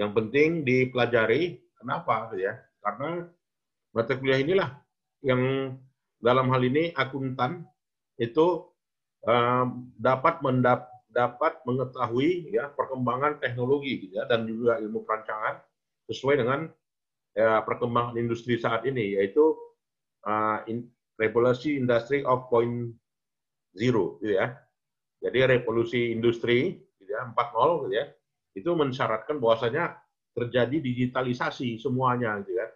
Yang penting dipelajari. Kenapa gitu ya? Karena mata kuliah inilah yang dalam hal ini akuntan itu um, dapat mendap dapat mengetahui ya perkembangan teknologi gitu ya dan juga ilmu perancangan sesuai dengan ya, perkembangan industri saat ini yaitu uh, in, revolusi industri of point zero gitu ya jadi revolusi industri gitu ya 4.0 gitu ya itu mensyaratkan bahwasanya terjadi digitalisasi semuanya gitu kan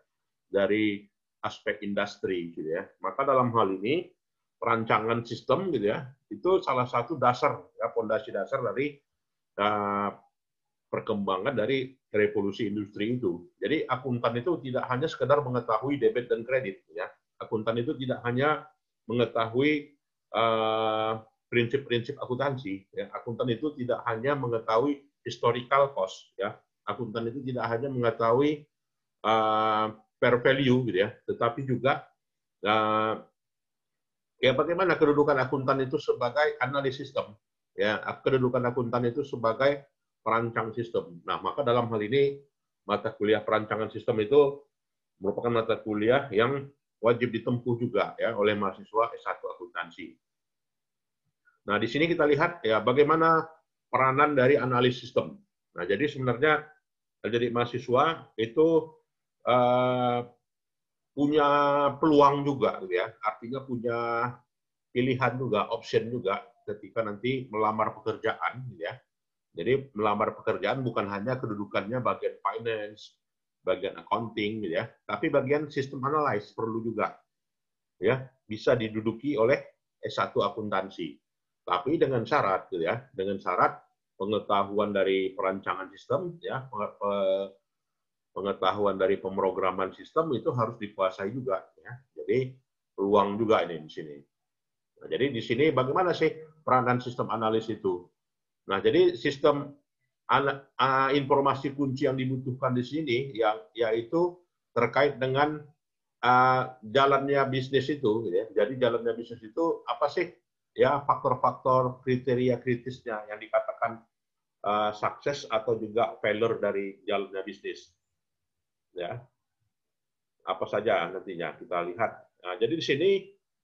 dari aspek industri gitu ya. Maka dalam hal ini perancangan sistem gitu ya itu salah satu dasar ya pondasi dasar dari uh, perkembangan dari revolusi industri itu. Jadi akuntan itu tidak hanya sekedar mengetahui debit dan kredit ya. Akuntan itu tidak hanya mengetahui eh, prinsip-prinsip uh, prinsip -prinsip akuntansi. Ya. Akuntan itu tidak hanya mengetahui historical cost ya. Akuntan itu tidak hanya mengetahui uh, fair value gitu ya, tetapi juga uh, ya bagaimana kedudukan akuntan itu sebagai analis sistem ya, kedudukan akuntan itu sebagai perancang sistem. Nah, maka dalam hal ini mata kuliah perancangan sistem itu merupakan mata kuliah yang wajib ditempuh juga ya oleh mahasiswa S1 akuntansi. Nah, di sini kita lihat ya bagaimana peranan dari analis sistem. Nah, jadi sebenarnya eh, jadi mahasiswa itu eh, punya peluang juga, gitu ya. Artinya punya pilihan juga, option juga ketika nanti melamar pekerjaan, gitu ya. Jadi melamar pekerjaan bukan hanya kedudukannya bagian finance, bagian accounting, gitu ya, tapi bagian sistem analis perlu juga, gitu ya, bisa diduduki oleh S1 akuntansi tapi dengan syarat gitu ya dengan syarat pengetahuan dari perancangan sistem ya pengetahuan dari pemrograman sistem itu harus dikuasai juga ya jadi peluang juga ini di sini nah, jadi di sini bagaimana sih peranan sistem analis itu nah jadi sistem informasi kunci yang dibutuhkan di sini yang yaitu terkait dengan uh, jalannya bisnis itu gitu ya jadi jalannya bisnis itu apa sih ya faktor-faktor kriteria kritisnya yang dikatakan uh, sukses atau juga failure dari jalannya bisnis. Ya. Apa saja nantinya kita lihat. Nah, jadi di sini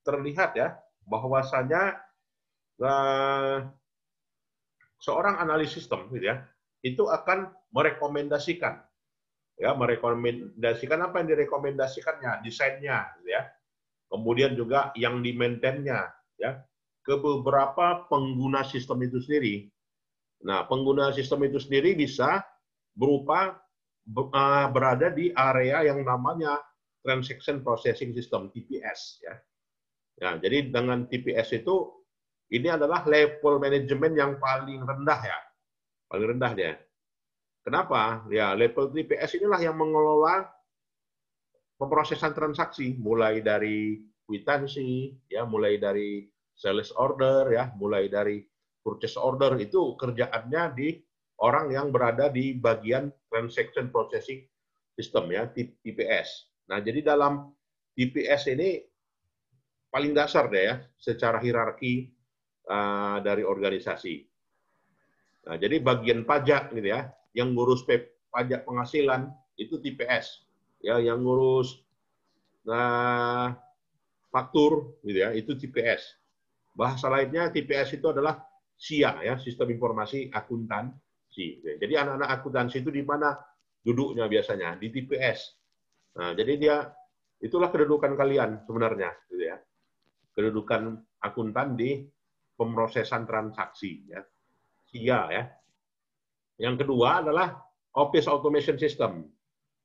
terlihat ya bahwasanya uh, seorang analis sistem gitu ya, itu akan merekomendasikan ya merekomendasikan apa yang direkomendasikannya, desainnya gitu ya. Kemudian juga yang di maintainnya ya ke beberapa pengguna sistem itu sendiri. Nah, pengguna sistem itu sendiri bisa berupa eh, berada di area yang namanya Transaction Processing System (TPS) ya. Nah, jadi dengan TPS itu ini adalah level manajemen yang paling rendah ya, paling rendah dia. Kenapa? Ya level TPS inilah yang mengelola pemrosesan transaksi, mulai dari kwitansi, ya mulai dari sales order ya, mulai dari purchase order itu kerjaannya di orang yang berada di bagian transaction processing system ya, TPS. Nah, jadi dalam TPS ini paling dasar deh ya secara hierarki uh, dari organisasi. Nah, jadi bagian pajak gitu ya, yang ngurus pajak penghasilan itu TPS. Ya, yang ngurus nah faktur gitu ya, itu TPS. Bahasa lainnya TPS itu adalah SIA ya, sistem informasi akuntansi. Jadi anak-anak akuntansi itu di mana duduknya biasanya di TPS. Nah, jadi dia itulah kedudukan kalian sebenarnya gitu ya. Kedudukan akuntan di pemrosesan transaksi ya. SIA ya. Yang kedua adalah office automation system.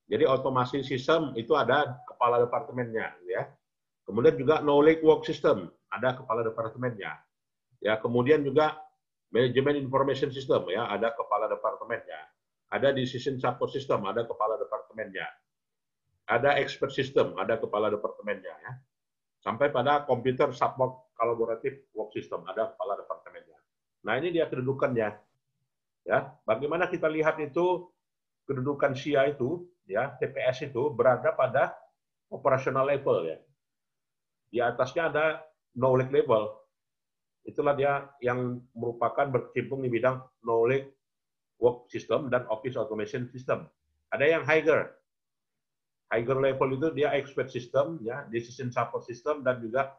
Jadi otomasi sistem itu ada kepala departemennya gitu ya. Kemudian juga knowledge work system ada kepala departemennya. Ya, kemudian juga manajemen information system ya, ada kepala departemennya. Ada decision support system, ada kepala departemennya. Ada expert system, ada kepala departemennya ya. Sampai pada computer support collaborative work system, ada kepala departemennya. Nah, ini dia kedudukannya. Ya, bagaimana kita lihat itu kedudukan SIA itu ya, TPS itu berada pada operational level ya. Di atasnya ada knowledge level Itulah dia yang merupakan berkecimpung di bidang knowledge work system dan office automation system. Ada yang higher. Higher level itu dia expert system, ya, decision support system, dan juga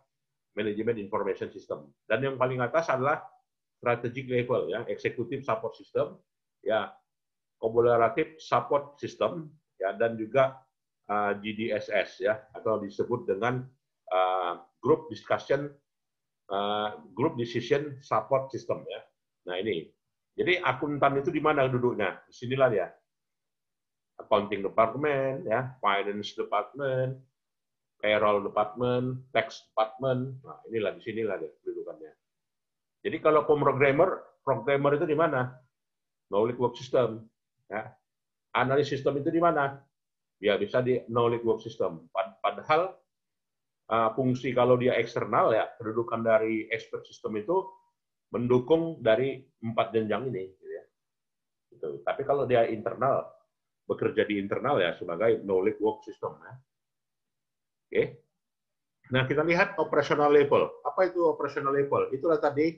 management information system. Dan yang paling atas adalah strategic level, ya, executive support system, ya, collaborative support system, ya, dan juga uh, ah, GDSS, ya, atau disebut dengan uh, group discussion uh, group decision support system ya. Nah ini. Jadi akuntan itu di mana duduknya? Di sinilah dia. Accounting department ya, finance department, payroll department, tax department. Nah, inilah di sinilah dia kedudukannya. Jadi kalau programmer, programmer itu di mana? Knowledge work system ya. Analis sistem itu di mana? Ya bisa di knowledge work system. Padahal uh, fungsi kalau dia eksternal ya kedudukan dari expert system itu mendukung dari empat jenjang ini gitu ya. Gitu. Tapi kalau dia internal bekerja di internal ya sebagai knowledge work system ya. Oke. Okay. Nah, kita lihat operational level. Apa itu operational level? Itulah tadi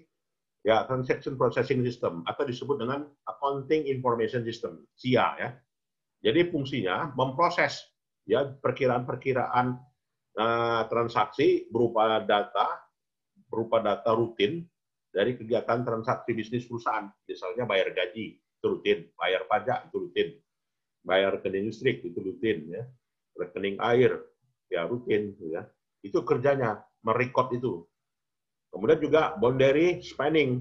ya transaction processing system atau disebut dengan accounting information system, CIA. ya. Jadi fungsinya memproses ya perkiraan-perkiraan uh, transaksi berupa data berupa data rutin dari kegiatan transaksi bisnis perusahaan, misalnya bayar gaji itu rutin, bayar pajak itu rutin, bayar rekening listrik itu rutin, ya, rekening air ya rutin, ya. Itu kerjanya merekod itu. Kemudian juga boundary spanning.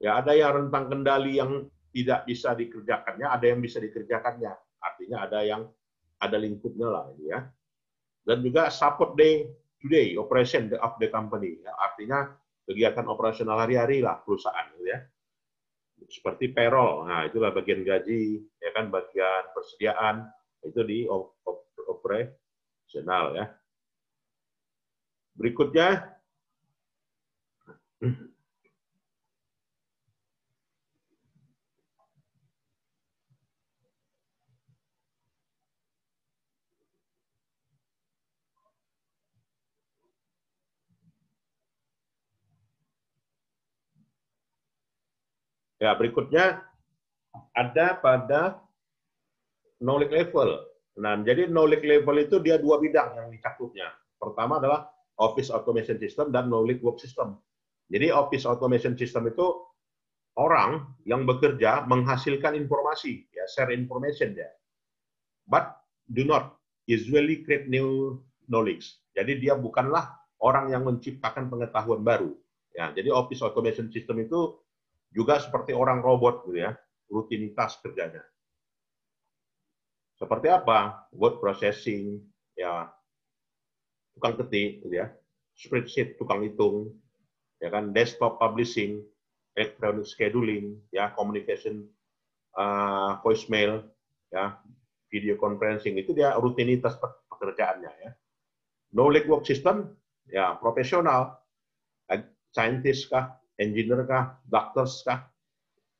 Ya ada yang rentang kendali yang tidak bisa dikerjakannya, ada yang bisa dikerjakannya. Artinya ada yang ada lingkupnya lah, ya dan juga support day today operation of the company. Ya, artinya kegiatan operasional hari-hari lah perusahaan gitu ya. Seperti payroll, nah itulah bagian gaji, ya kan bagian persediaan itu di operasional ya. Berikutnya Ya, berikutnya ada pada knowledge level. Nah, jadi knowledge level itu dia dua bidang yang dicakupnya. Pertama adalah office automation system dan knowledge work system. Jadi office automation system itu orang yang bekerja menghasilkan informasi, ya share information ya. But do not usually create new knowledge. Jadi dia bukanlah orang yang menciptakan pengetahuan baru. Ya, jadi office automation system itu juga seperti orang robot gitu ya, rutinitas kerjanya. Seperti apa? Word processing, ya tukang ketik, gitu ya, spreadsheet, tukang hitung, ya kan, desktop publishing, electronic scheduling, ya communication, uh, eh, voicemail, ya video conferencing itu dia rutinitas pekerjaannya ya. Knowledge work system, ya profesional, scientist kah, engineer kah, doctors kah.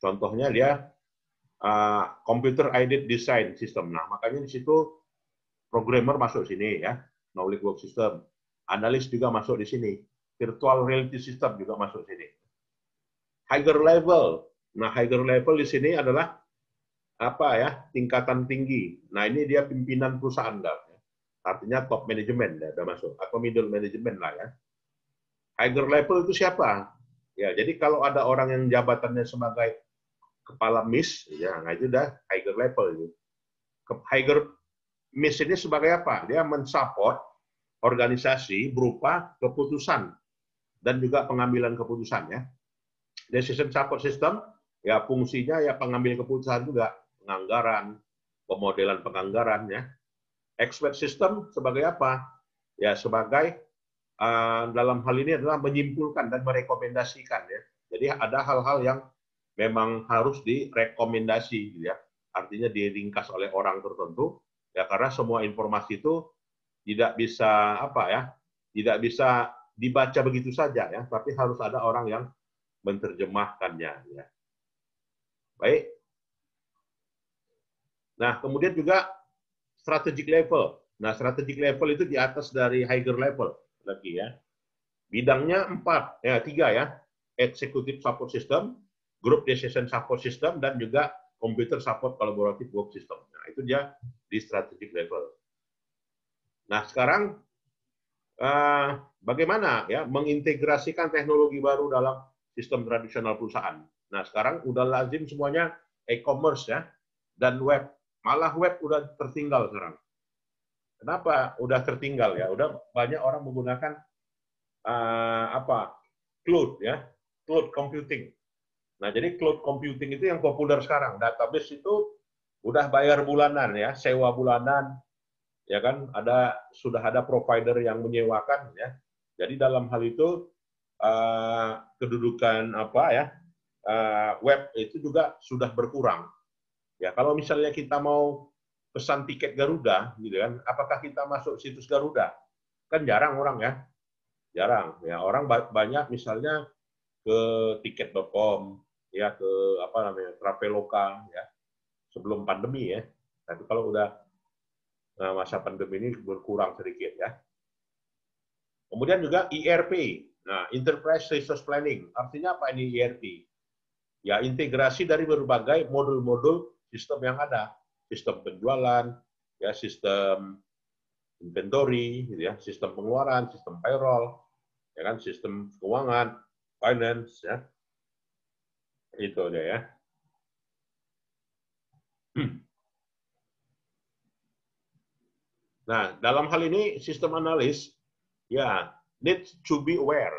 Contohnya dia uh, computer aided design system. Nah, makanya di situ programmer masuk sini ya, knowledge work system. Analis juga masuk di sini. Virtual reality system juga masuk sini. Higher level. Nah, higher level di sini adalah apa ya tingkatan tinggi. Nah ini dia pimpinan perusahaan dah. Artinya top management ya, udah masuk atau middle management lah ya. Higher level itu siapa? Ya, jadi kalau ada orang yang jabatannya sebagai kepala miss, ya nggak itu dah higher level. Gitu. Higher miss ini sebagai apa? Dia mensupport organisasi berupa keputusan dan juga pengambilan keputusan ya. Decision support system, ya fungsinya ya pengambil keputusan juga, penganggaran, pemodelan penganggaran ya. Expert system sebagai apa? Ya sebagai Ah, dalam hal ini adalah menyimpulkan dan merekomendasikan ya. Jadi ada hal-hal yang memang harus direkomendasi gitu ya. Artinya diringkas oleh orang tertentu ya karena semua informasi itu tidak bisa apa ya, tidak bisa dibaca begitu saja ya, tapi harus ada orang yang menerjemahkannya ya. Baik. Nah, kemudian juga strategic level. Nah, strategic level itu di atas dari higher level lagi ya. Bidangnya empat, ya tiga ya. Executive Support System, Group Decision Support System, dan juga Computer Support Collaborative Work System. Nah, itu dia di strategic level. Nah, sekarang eh, bagaimana ya mengintegrasikan teknologi baru dalam sistem tradisional perusahaan? Nah, sekarang udah lazim semuanya e-commerce ya, dan web. Malah web udah tertinggal sekarang. Kenapa udah tertinggal ya? Udah banyak orang menggunakan uh, apa? Cloud ya, cloud computing. Nah, jadi cloud computing itu yang populer sekarang. Database itu udah bayar bulanan ya, sewa bulanan. Ya kan ada sudah ada provider yang menyewakan ya. Jadi dalam hal itu uh, kedudukan apa ya? Uh, web itu juga sudah berkurang. Ya, kalau misalnya kita mau pesan tiket Garuda, gitu kan? Apakah kita masuk situs Garuda? Kan jarang orang ya, jarang. Ya orang banyak misalnya ke tiket.com, ya ke apa namanya Traveloka, ya sebelum pandemi ya. Tapi kalau udah eh, masa pandemi ini berkurang sedikit ya. Kemudian juga ERP, nah Enterprise Resource Planning. Artinya apa ini ERP? Ya integrasi dari berbagai modul-modul sistem yang ada sistem penjualan, ya sistem inventory, gitu ya, sistem pengeluaran, sistem payroll, ya kan, sistem keuangan, finance, ya. Itu aja ya. Nah, dalam hal ini sistem analis ya need to be aware.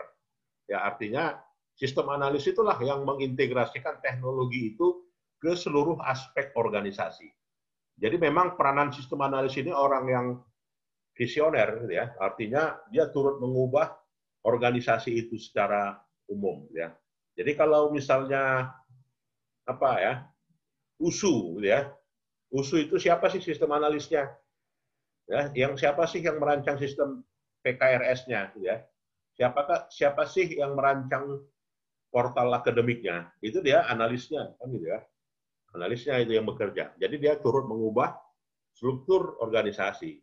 Ya artinya sistem analis itulah yang mengintegrasikan teknologi itu ke seluruh aspek organisasi. Jadi memang peranan sistem analis ini orang yang visioner gitu ya. Artinya dia turut mengubah organisasi itu secara umum gitu ya. Jadi kalau misalnya apa ya? USU gitu ya. USU itu siapa sih sistem analisnya? Ya, yang siapa sih yang merancang sistem PKRS-nya ya? Siapakah siapa sih yang merancang portal akademiknya? Itu dia analisnya kan ya. Analisnya itu yang bekerja. Jadi dia turut mengubah struktur organisasi.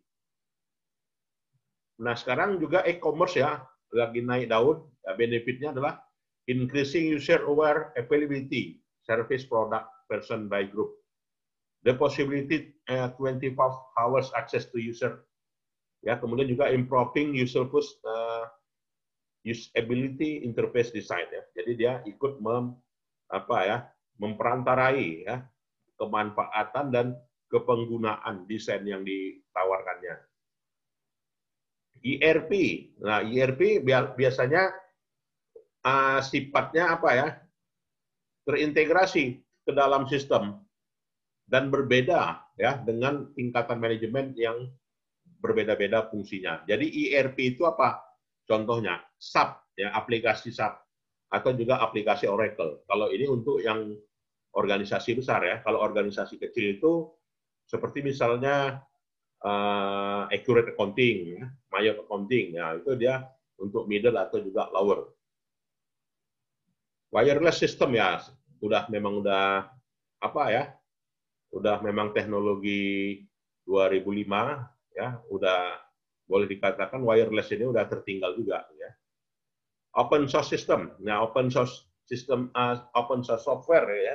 Nah sekarang juga e-commerce ya lagi naik daun. Ya, benefitnya adalah increasing user aware availability service product person by group. The possibility uh, eh, 25 hours access to user. Ya kemudian juga improving user push uh, eh, usability interface design ya. Jadi dia ikut mem apa ya memperantarai ya kemanfaatan dan kepenggunaan desain yang ditawarkannya. IRP, e nah IRP e biasanya uh, sifatnya apa ya? Terintegrasi ke dalam sistem dan berbeda ya dengan tingkatan manajemen yang berbeda-beda fungsinya. Jadi IRP e itu apa? Contohnya SAP ya aplikasi SAP atau juga aplikasi Oracle. Kalau ini untuk yang organisasi besar ya. Kalau organisasi kecil itu seperti misalnya uh, accurate accounting, ya, mayor accounting, ya itu dia untuk middle atau juga lower. Wireless system ya, udah memang udah apa ya, udah memang teknologi 2005 ya, udah boleh dikatakan wireless ini udah tertinggal juga ya. Open source system, nah open source system uh, open source software ya,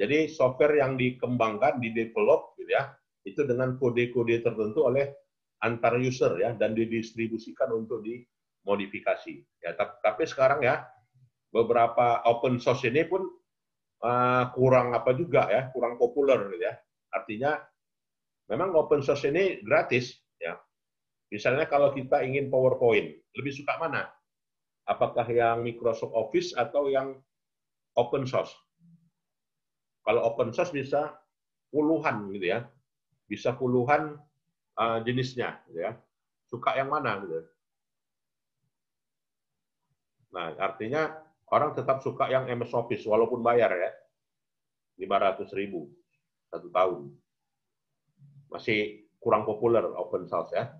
jadi software yang dikembangkan, di develop gitu ya, itu dengan kode-kode tertentu oleh antar user ya dan didistribusikan untuk dimodifikasi. Ya, tapi sekarang ya beberapa open source ini pun uh, kurang apa juga ya, kurang populer gitu ya. Artinya memang open source ini gratis ya. Misalnya kalau kita ingin PowerPoint, lebih suka mana? Apakah yang Microsoft Office atau yang open source? Kalau open source bisa puluhan gitu ya. Bisa puluhan uh, jenisnya gitu ya. Suka yang mana gitu. Nah, artinya orang tetap suka yang MS Office walaupun bayar ya. 500 ribu satu tahun. Masih kurang populer open source ya.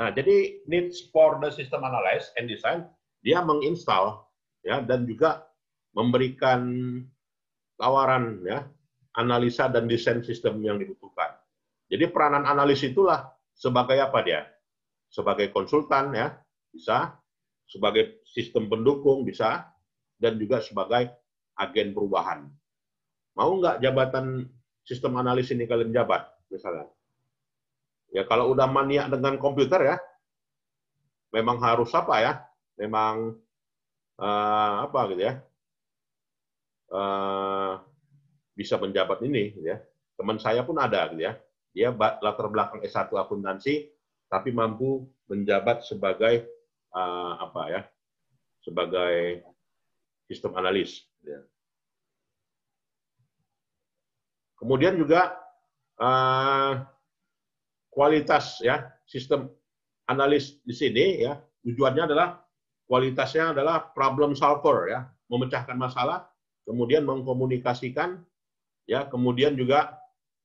Nah, jadi needs for the system analysis and design dia menginstal ya dan juga memberikan tawaran ya analisa dan desain sistem yang dibutuhkan. Jadi peranan analis itulah sebagai apa dia? Sebagai konsultan ya, bisa, sebagai sistem pendukung bisa, dan juga sebagai agen perubahan. Mau nggak jabatan sistem analis ini kalian jabat misalnya? Ya kalau udah maniak dengan komputer ya, memang harus apa ya? Memang uh, apa gitu ya? Eh, bisa menjabat ini gitu ya. Teman saya pun ada gitu ya. Dia latar belakang S1 akuntansi tapi mampu menjabat sebagai uh, apa ya? sebagai sistem analis gitu ya. Kemudian juga uh, kualitas ya sistem analis di sini ya tujuannya adalah kualitasnya adalah problem solver ya memecahkan masalah kemudian mengkomunikasikan, ya, kemudian juga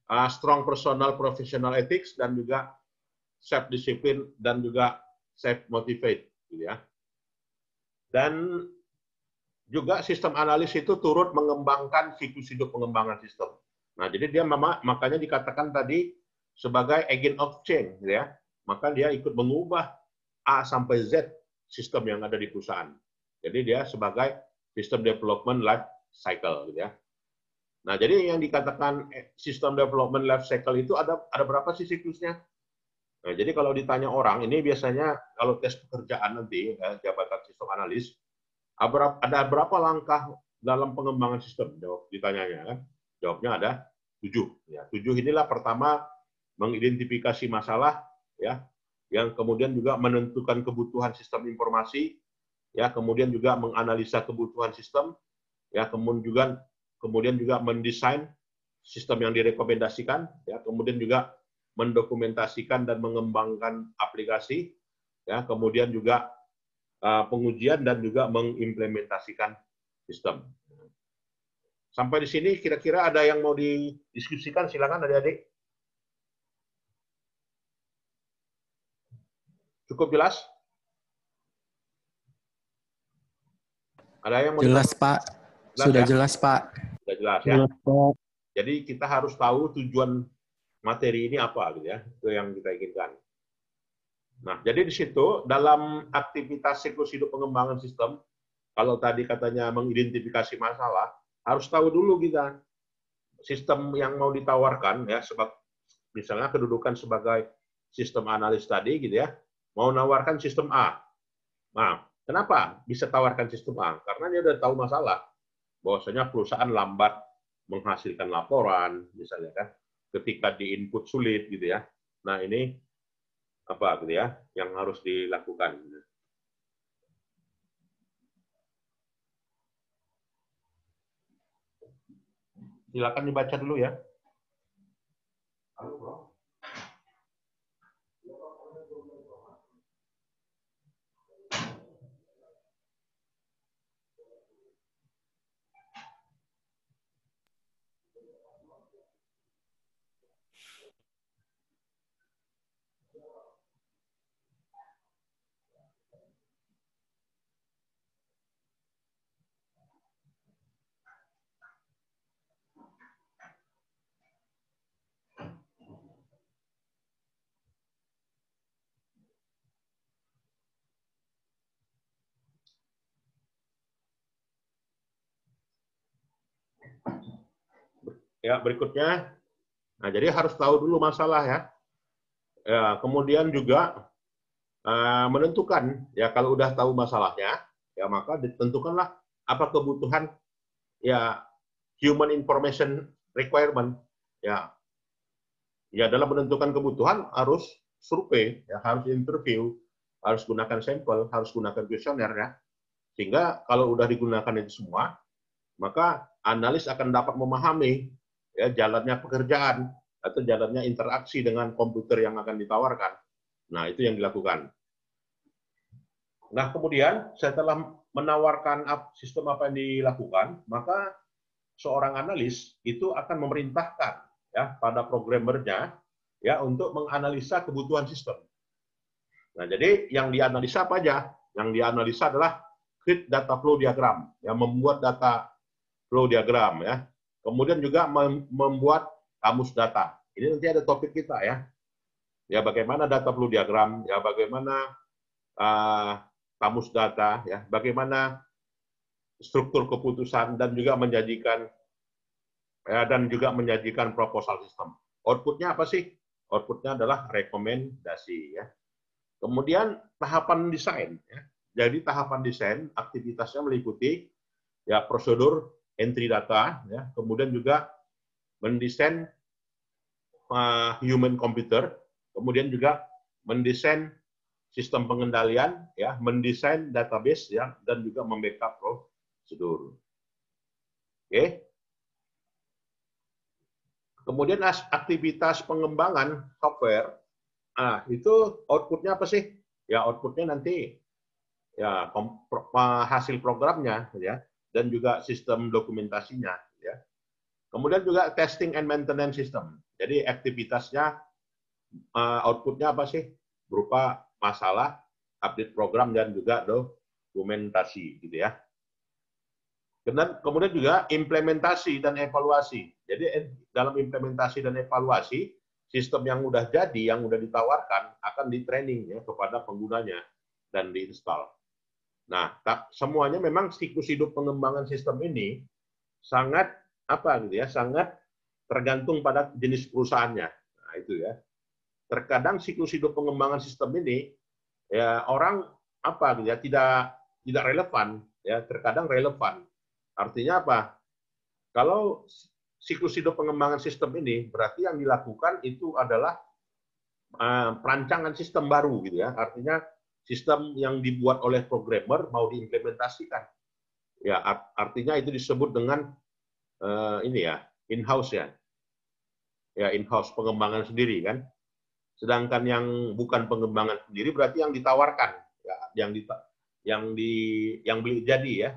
uh, strong personal professional ethics dan juga self discipline dan juga self motivate, gitu ya. Dan juga sistem analis itu turut mengembangkan siklus hidup pengembangan sistem. Nah, jadi dia mama, makanya dikatakan tadi sebagai agent of change, gitu ya. Maka dia ikut mengubah A sampai Z sistem yang ada di perusahaan. Jadi dia sebagai sistem development life cycle gitu ya. Nah, jadi yang dikatakan eh, sistem development life cycle itu ada ada berapa sih siklusnya? Nah, jadi kalau ditanya orang, ini biasanya kalau tes pekerjaan nanti ya, jabatan sistem analis, ada berapa langkah dalam pengembangan sistem? Jawab ditanyanya kan. Jawabnya ada tujuh. Ya, tujuh inilah pertama mengidentifikasi masalah ya, yang kemudian juga menentukan kebutuhan sistem informasi, ya, kemudian juga menganalisa kebutuhan sistem, ya kemudian juga kemudian juga mendesain sistem yang direkomendasikan ya kemudian juga mendokumentasikan dan mengembangkan aplikasi ya kemudian juga uh, pengujian dan juga mengimplementasikan sistem sampai di sini kira-kira ada yang mau didiskusikan silakan adik-adik cukup jelas ada yang mau jelas dikasih? Pak Jelas, Sudah ya? jelas, Pak. Sudah jelas, ya. Jelas, Pak. Jadi kita harus tahu tujuan materi ini apa, gitu ya. Itu yang kita inginkan. Nah, jadi di situ dalam aktivitas siklus hidup pengembangan sistem, kalau tadi katanya mengidentifikasi masalah, harus tahu dulu kita sistem yang mau ditawarkan ya sebab misalnya kedudukan sebagai sistem analis tadi gitu ya mau nawarkan sistem A. Nah, kenapa bisa tawarkan sistem A? Karena dia udah tahu masalah bahwasanya perusahaan lambat menghasilkan laporan misalnya kan ketika diinput sulit gitu ya. Nah, ini apa gitu ya yang harus dilakukan. Silakan dibaca dulu ya. Ya, berikutnya. Nah, jadi harus tahu dulu masalah ya. ya kemudian juga uh, menentukan ya kalau udah tahu masalahnya, ya maka ditentukanlah apa kebutuhan ya human information requirement ya. Ya dalam menentukan kebutuhan harus survei, ya harus interview, harus gunakan sampel, harus gunakan kuesioner ya. Sehingga kalau udah digunakan itu semua, maka analis akan dapat memahami ya, jalannya pekerjaan atau jalannya interaksi dengan komputer yang akan ditawarkan. Nah, itu yang dilakukan. Nah, kemudian setelah menawarkan sistem apa yang dilakukan, maka seorang analis itu akan memerintahkan ya pada programmernya ya untuk menganalisa kebutuhan sistem. Nah, jadi yang dianalisa apa aja? Yang dianalisa adalah create data flow diagram, yang membuat data flow diagram ya. Kemudian juga membuat kamus data. Ini nanti ada topik kita ya. Ya bagaimana data flow diagram, ya bagaimana uh, kamus data, ya bagaimana struktur keputusan dan juga menjadikan ya, dan juga menjadikan proposal sistem. Outputnya apa sih? Outputnya adalah rekomendasi ya. Kemudian tahapan desain ya. Jadi tahapan desain aktivitasnya meliputi ya prosedur entry data, ya. kemudian juga mendesain uh, human computer, kemudian juga mendesain sistem pengendalian, ya, mendesain database, ya, dan juga membackup prosedur. Oke. Okay. Kemudian aktivitas pengembangan software, ah itu outputnya apa sih? Ya outputnya nanti ya hasil programnya, ya dan juga sistem dokumentasinya. Ya. Kemudian juga testing and maintenance system. Jadi aktivitasnya, eh, outputnya apa sih? Berupa masalah, update program, dan juga dokumentasi. gitu ya. kemudian juga implementasi dan evaluasi. Jadi eh, dalam implementasi dan evaluasi, sistem yang sudah jadi, yang sudah ditawarkan, akan di-training ya, kepada penggunanya dan diinstal. Nah, tak, semuanya memang siklus hidup pengembangan sistem ini sangat apa gitu ya, sangat tergantung pada jenis perusahaannya. Nah, itu ya. Terkadang siklus hidup pengembangan sistem ini ya orang apa gitu ya, tidak tidak relevan ya, terkadang relevan. Artinya apa? Kalau siklus hidup pengembangan sistem ini berarti yang dilakukan itu adalah uh, perancangan sistem baru gitu ya. Artinya sistem yang dibuat oleh programmer mau diimplementasikan. Ya, art artinya itu disebut dengan uh, ini ya, in-house ya. Ya, in-house pengembangan sendiri kan. Sedangkan yang bukan pengembangan sendiri berarti yang ditawarkan, ya, yang di yang di yang beli jadi ya.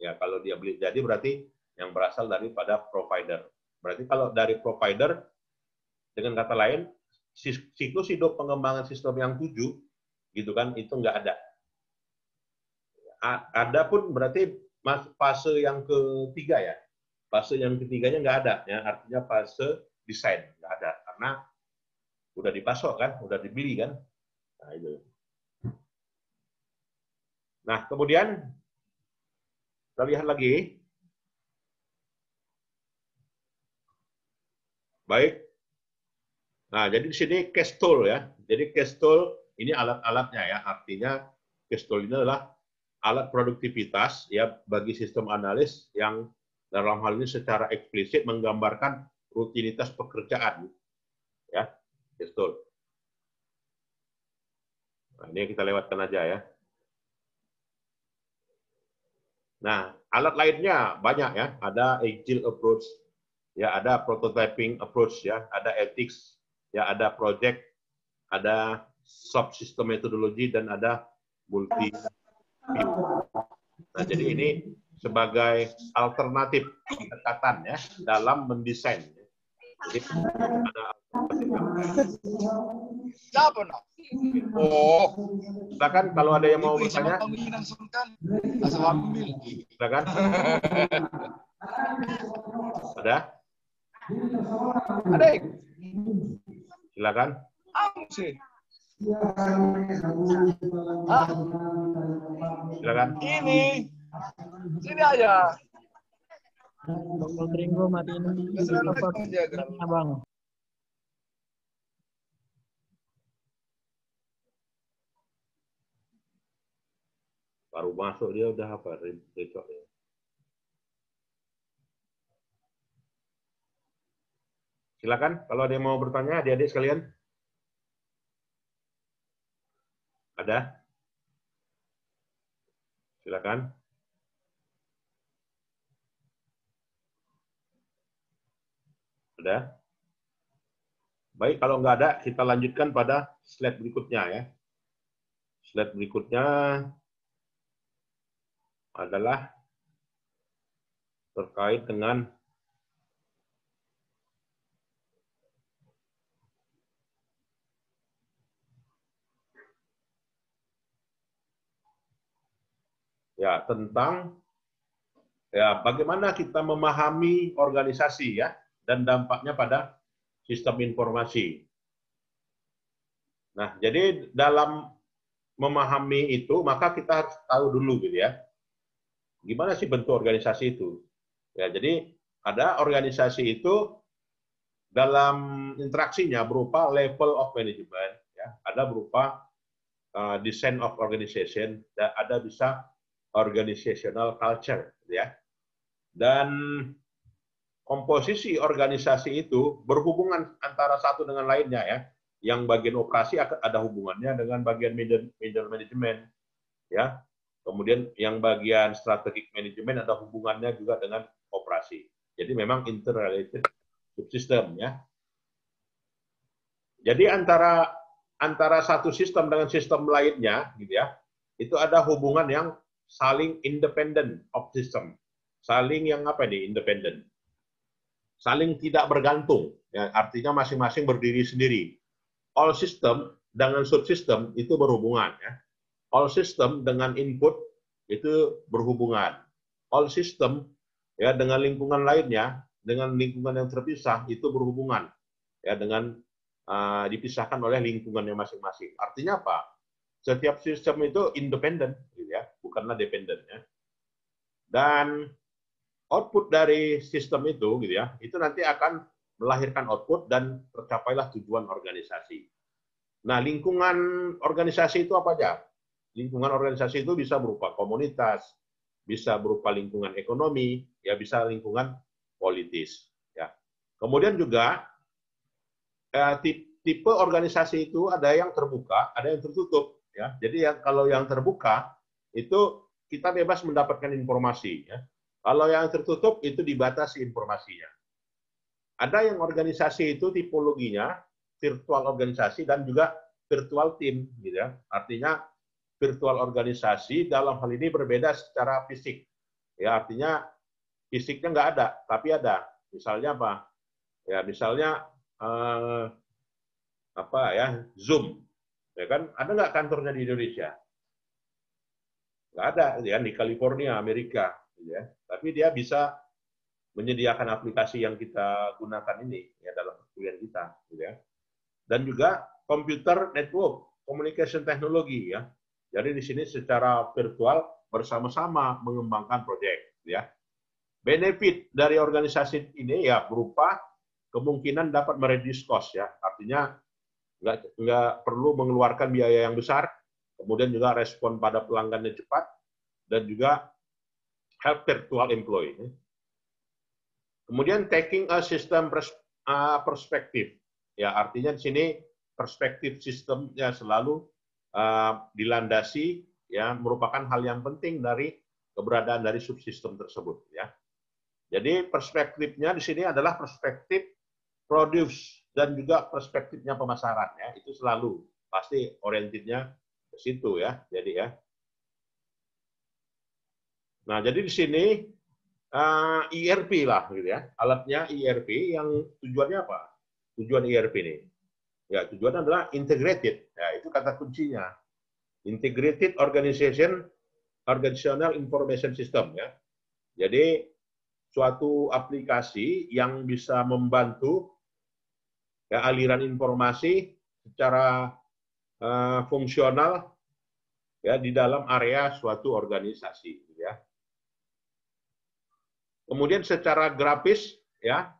Ya, kalau dia beli jadi berarti yang berasal daripada provider. Berarti kalau dari provider dengan kata lain siklus hidup pengembangan sistem yang tujuh gitu kan itu nggak ada ada pun berarti fase yang ketiga ya fase yang ketiganya nggak ada ya artinya fase desain nggak ada karena udah dipasok kan udah dibeli kan nah itu nah kemudian kita lihat lagi baik nah jadi di sini cash tool ya jadi cash tool ini alat-alatnya ya, artinya pistol ini adalah alat produktivitas ya bagi sistem analis yang dalam hal ini secara eksplisit menggambarkan rutinitas pekerjaan ya pistol. Nah, ini kita lewatkan aja ya. Nah, alat lainnya banyak ya. Ada agile approach, ya ada prototyping approach ya, ada ethics, ya ada project, ada subsistem metodologi dan ada multi -view. Nah, jadi ini sebagai alternatif pendekatan ya dalam mendesain. Jadi ada Oh, silakan kalau ada yang mau bertanya. Silakan. Ada? Ada. Silakan. Silakan. Silakan. Ini. Sini aja. Dokter Tringgo mati ini. Bang. Baru masuk dia udah apa? Besok ya. Silakan kalau ada yang mau bertanya adik-adik sekalian. Ada? Silakan. Ada? Baik, kalau nggak ada, kita lanjutkan pada slide berikutnya ya. Slide berikutnya adalah terkait dengan ya tentang ya bagaimana kita memahami organisasi ya dan dampaknya pada sistem informasi. Nah, jadi dalam memahami itu maka kita harus tahu dulu gitu ya. Gimana sih bentuk organisasi itu? Ya, jadi ada organisasi itu dalam interaksinya berupa level of management ya, ada berupa uh, design of organization, dan ada bisa organizational culture gitu ya. Dan komposisi organisasi itu berhubungan antara satu dengan lainnya ya. Yang bagian operasi ada hubungannya dengan bagian middle, middle management ya. Kemudian yang bagian strategic management ada hubungannya juga dengan operasi. Jadi memang interrelated subsystem ya. Jadi antara antara satu sistem dengan sistem lainnya gitu ya, itu ada hubungan yang saling independen of system, saling yang apa nih independent? saling tidak bergantung, ya, artinya masing-masing berdiri sendiri. All system dengan subsystem itu berhubungan, ya. All system dengan input itu berhubungan. All system ya dengan lingkungan lainnya, dengan lingkungan yang terpisah itu berhubungan, ya dengan uh, dipisahkan oleh lingkungannya masing-masing. Artinya apa? Setiap sistem itu independen, gitu ya karena dependennya. Dan output dari sistem itu gitu ya, itu nanti akan melahirkan output dan tercapailah tujuan organisasi. Nah, lingkungan organisasi itu apa aja? Lingkungan organisasi itu bisa berupa komunitas, bisa berupa lingkungan ekonomi, ya bisa lingkungan politis, ya. Kemudian juga eh, tipe organisasi itu ada yang terbuka, ada yang tertutup, ya. Jadi yang kalau yang terbuka itu kita bebas mendapatkan informasi. Ya. Kalau yang tertutup itu dibatasi informasinya. Ada yang organisasi itu tipologinya virtual organisasi dan juga virtual team, gitu ya. Artinya virtual organisasi dalam hal ini berbeda secara fisik. Ya artinya fisiknya nggak ada, tapi ada. Misalnya apa? Ya misalnya eh, apa ya Zoom, ya kan? Ada nggak kantornya di Indonesia? nggak ada gitu ya di California Amerika gitu ya tapi dia bisa menyediakan aplikasi yang kita gunakan ini ya dalam perkuliahan kita gitu ya dan juga computer network communication technology ya jadi di sini secara virtual bersama-sama mengembangkan proyek ya benefit dari organisasi ini ya berupa kemungkinan dapat mereduce cost ya artinya nggak nggak perlu mengeluarkan biaya yang besar kemudian juga respon pada pelanggannya cepat, dan juga help virtual employee. Ya. Kemudian taking a system perspektif, ya artinya di sini perspektif sistemnya selalu uh, dilandasi, ya merupakan hal yang penting dari keberadaan dari subsistem tersebut, ya. Jadi perspektifnya di sini adalah perspektif produce dan juga perspektifnya pemasaran, ya itu selalu pasti orientasinya ke situ ya. Jadi ya. Nah, jadi di sini uh, lah gitu ya. Alatnya IRP e yang tujuannya apa? Tujuan IRP e ini. Ya, tujuannya adalah integrated. Ya, itu kata kuncinya. Integrated Organization Organizational Information System ya. Jadi suatu aplikasi yang bisa membantu ya, aliran informasi secara Eh, fungsional ya di dalam area suatu organisasi ya. Kemudian secara grafis ya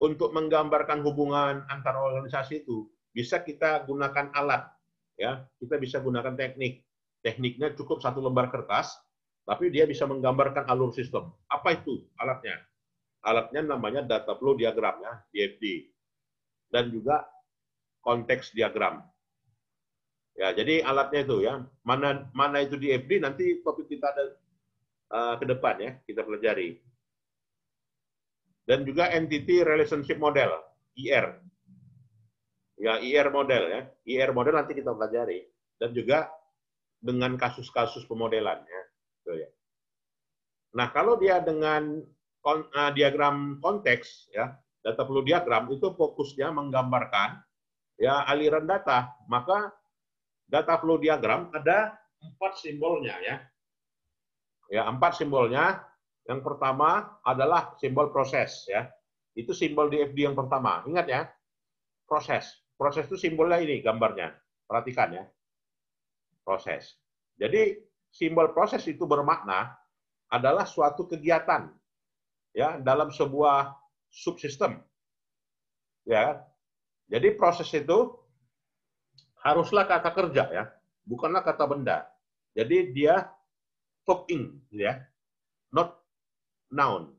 untuk menggambarkan hubungan antar organisasi itu bisa kita gunakan alat ya, kita bisa gunakan teknik. Tekniknya cukup satu lembar kertas tapi dia bisa menggambarkan alur sistem. Apa itu alatnya? Alatnya namanya data flow diagram ya, DFD. Dan juga konteks diagram. Ya, jadi alatnya itu ya. Mana mana itu di FD nanti topik kita ada uh, ke depan ya, kita pelajari. Dan juga entity relationship model, IR. Ya, IR model ya. IR model nanti kita pelajari dan juga dengan kasus-kasus pemodelan ya. Gitu ya. Nah, kalau dia dengan kon, uh, diagram konteks ya, data flow diagram itu fokusnya menggambarkan ya aliran data, maka data flow diagram ada empat simbolnya ya. Ya, empat simbolnya. Yang pertama adalah simbol proses ya. Itu simbol DFD yang pertama. Ingat ya, proses. Proses itu simbolnya ini gambarnya. Perhatikan ya. Proses. Jadi simbol proses itu bermakna adalah suatu kegiatan ya dalam sebuah subsistem. Ya. Jadi proses itu haruslah kata kerja ya, bukanlah kata benda. Jadi dia talking ya, not noun.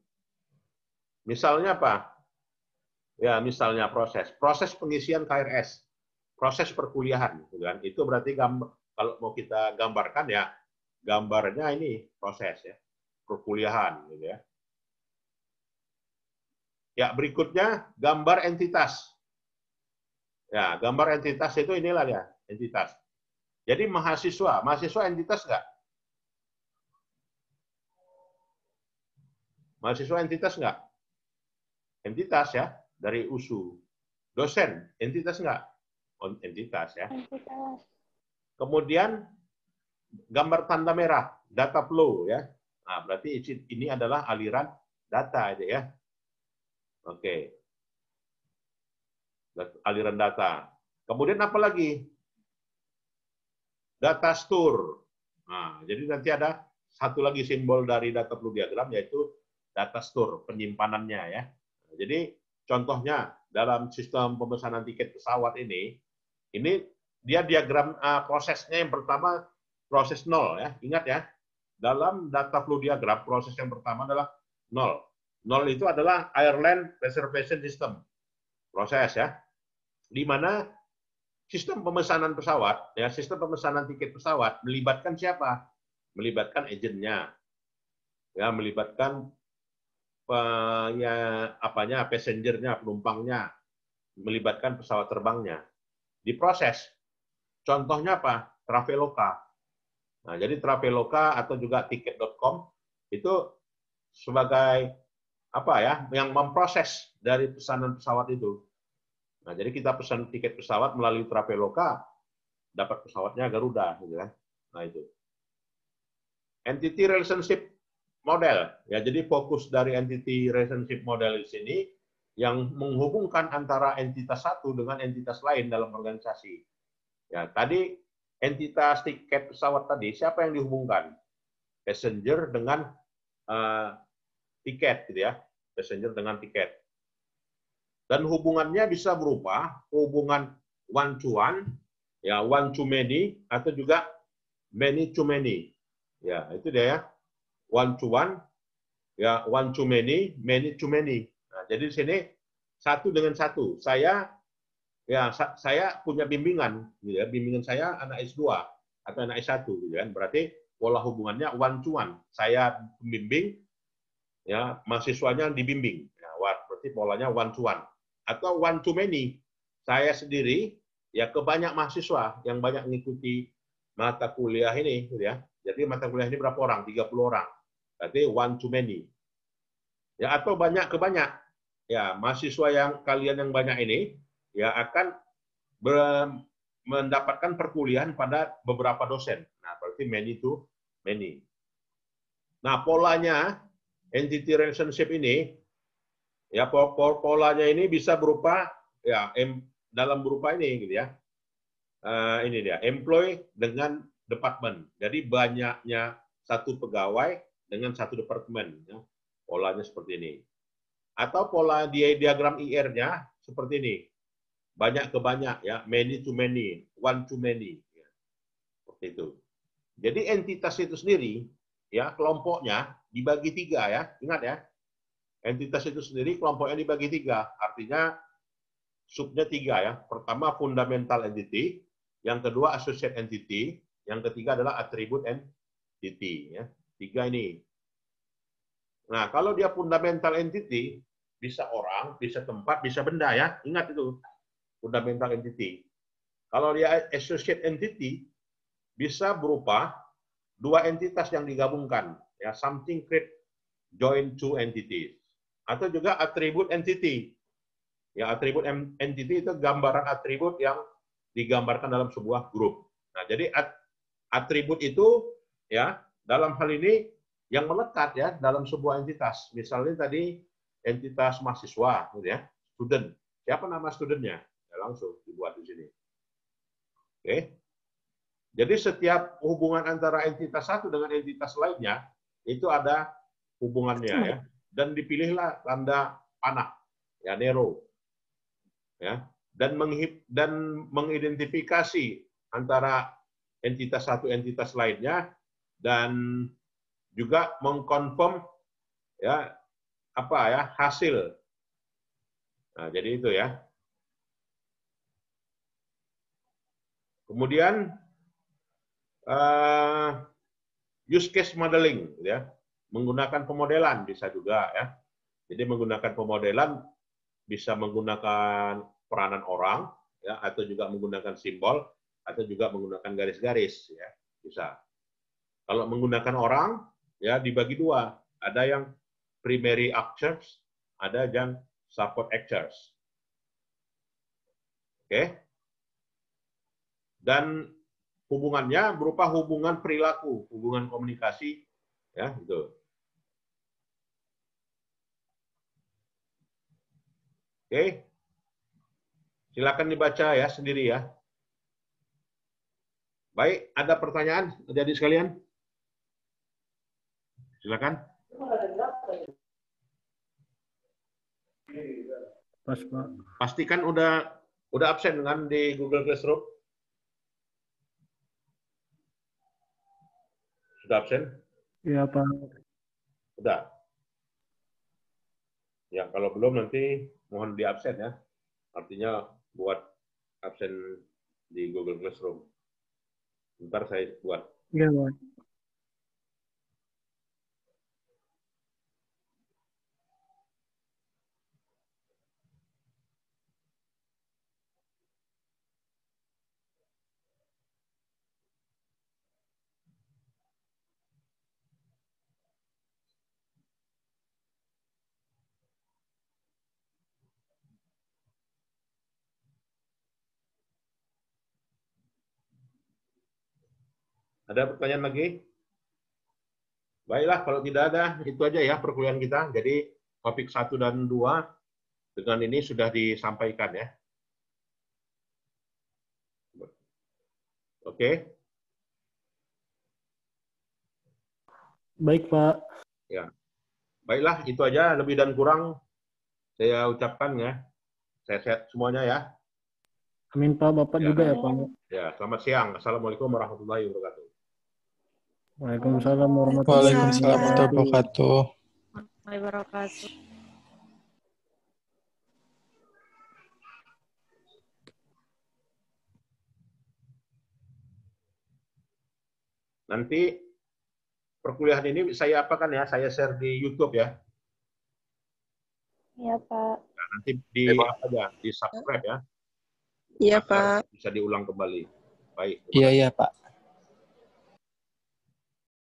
Misalnya apa? Ya, misalnya proses, proses pengisian KRS, proses perkuliahan, gitu kan? Itu berarti gambar, kalau mau kita gambarkan ya, gambarnya ini proses ya, perkuliahan, gitu ya. Ya, berikutnya gambar entitas. Ya, gambar entitas itu inilah ya, entitas. Jadi mahasiswa, mahasiswa entitas enggak? Mahasiswa entitas enggak? Entitas ya, dari USU. Dosen, entitas enggak? On oh, entitas ya. Entitas. Kemudian gambar tanda merah, data flow ya. Nah, berarti ini adalah aliran data aja ya. Oke aliran data. Kemudian apa lagi? Data store. Nah, jadi nanti ada satu lagi simbol dari data flow diagram yaitu data store, penyimpanannya ya. jadi contohnya dalam sistem pemesanan tiket pesawat ini, ini dia diagram uh, prosesnya yang pertama proses nol ya. Ingat ya, dalam data flow diagram proses yang pertama adalah nol. Nol itu adalah airline reservation system proses ya, di mana sistem pemesanan pesawat, ya sistem pemesanan tiket pesawat melibatkan siapa? Melibatkan agennya, ya melibatkan uh, ya apanya passengernya, penumpangnya, melibatkan pesawat terbangnya, diproses. Contohnya apa? Traveloka. Nah, jadi Traveloka atau juga tiket.com itu sebagai apa ya yang memproses dari pesanan pesawat itu. Nah, jadi kita pesan tiket pesawat melalui Traveloka, dapat pesawatnya Garuda, gitu kan? Nah itu. Entity relationship model, ya jadi fokus dari entity relationship model di sini yang menghubungkan antara entitas satu dengan entitas lain dalam organisasi. Ya tadi entitas tiket pesawat tadi siapa yang dihubungkan? Passenger dengan uh, tiket gitu ya. Passenger dengan tiket. Dan hubungannya bisa berupa hubungan one to one, ya one to many atau juga many to many. Ya, itu dia ya. One to one, ya one to many, many to many. Nah, jadi di sini satu dengan satu. Saya ya sa saya punya bimbingan gitu ya. Bimbingan saya anak S2 atau anak S1 gitu kan. Berarti pola hubungannya one to one. Saya pembimbing, ya mahasiswanya dibimbing. Ya, berarti polanya one to one atau one to many. Saya sendiri ya ke mahasiswa yang banyak mengikuti mata kuliah ini gitu ya. Jadi mata kuliah ini berapa orang? 30 orang. Berarti one to many. Ya atau banyak ke banyak. Ya, mahasiswa yang kalian yang banyak ini ya akan ber, mendapatkan perkuliahan pada beberapa dosen. Nah, berarti many to many. Nah, polanya entity relationship ini ya polanya ini bisa berupa ya em, dalam berupa ini gitu ya. Uh, ini dia, employee dengan department. Jadi banyaknya satu pegawai dengan satu departemen. Ya. Polanya seperti ini. Atau pola diagram IR-nya seperti ini. Banyak ke banyak, ya. many to many, one to many. Ya. Seperti itu. Jadi entitas itu sendiri ya kelompoknya dibagi tiga ya ingat ya entitas itu sendiri kelompoknya dibagi tiga artinya subnya tiga ya pertama fundamental entity yang kedua associate entity yang ketiga adalah atribut entity ya tiga ini nah kalau dia fundamental entity bisa orang bisa tempat bisa benda ya ingat itu fundamental entity kalau dia associate entity bisa berupa dua entitas yang digabungkan ya something create join two entities atau juga atribut entity ya atribut entity itu gambaran atribut yang digambarkan dalam sebuah grup nah jadi at, atribut itu ya dalam hal ini yang melekat ya dalam sebuah entitas misalnya tadi entitas mahasiswa gitu ya student siapa nama studentnya ya, langsung dibuat di sini oke okay. Jadi setiap hubungan antara entitas satu dengan entitas lainnya itu ada hubungannya ya. Dan dipilihlah tanda panah ya Nero ya dan menghip, dan mengidentifikasi antara entitas satu entitas lainnya dan juga mengkonfirm ya apa ya hasil. Nah, jadi itu ya. Kemudian uh, use case modeling, gitu ya, menggunakan pemodelan bisa juga ya. Jadi menggunakan pemodelan bisa menggunakan peranan orang, ya, atau juga menggunakan simbol, atau juga menggunakan garis-garis, ya, bisa. Kalau menggunakan orang, ya dibagi dua, ada yang primary actors, ada yang support actors. Oke. Okay. Dan hubungannya berupa hubungan perilaku, hubungan komunikasi, ya gitu. Oke, silakan dibaca ya sendiri ya. Baik, ada pertanyaan jadi sekalian? Silakan. Pas, Pak. Pastikan udah udah absen kan di Google Classroom? sudah absen? Iya, Pak. Sudah. Ya, kalau belum nanti mohon di absen ya. Artinya buat absen di Google Classroom. Ntar saya buat. Iya, Pak. Ada pertanyaan lagi? Baiklah, kalau tidak ada, itu aja ya perkuliahan kita. Jadi topik 1 dan 2 dengan ini sudah disampaikan ya. Oke. Baik, Pak. Ya. Baiklah, itu aja lebih dan kurang saya ucapkan ya. Saya sehat semuanya ya. Amin Pak, Bapak ya. juga ya Pak. Ya, selamat siang. Assalamualaikum warahmatullahi wabarakatuh. Waalaikumsalam warahmatullahi wabarakatuh. Waalaikumsalam wabarakatuh. Nanti perkuliahan ini saya apa kan ya, saya share di YouTube ya. Iya Pak. Nah, nanti di ya, aja, di subscribe ya. Iya Pak. Bisa diulang kembali. Baik. Iya iya Pak.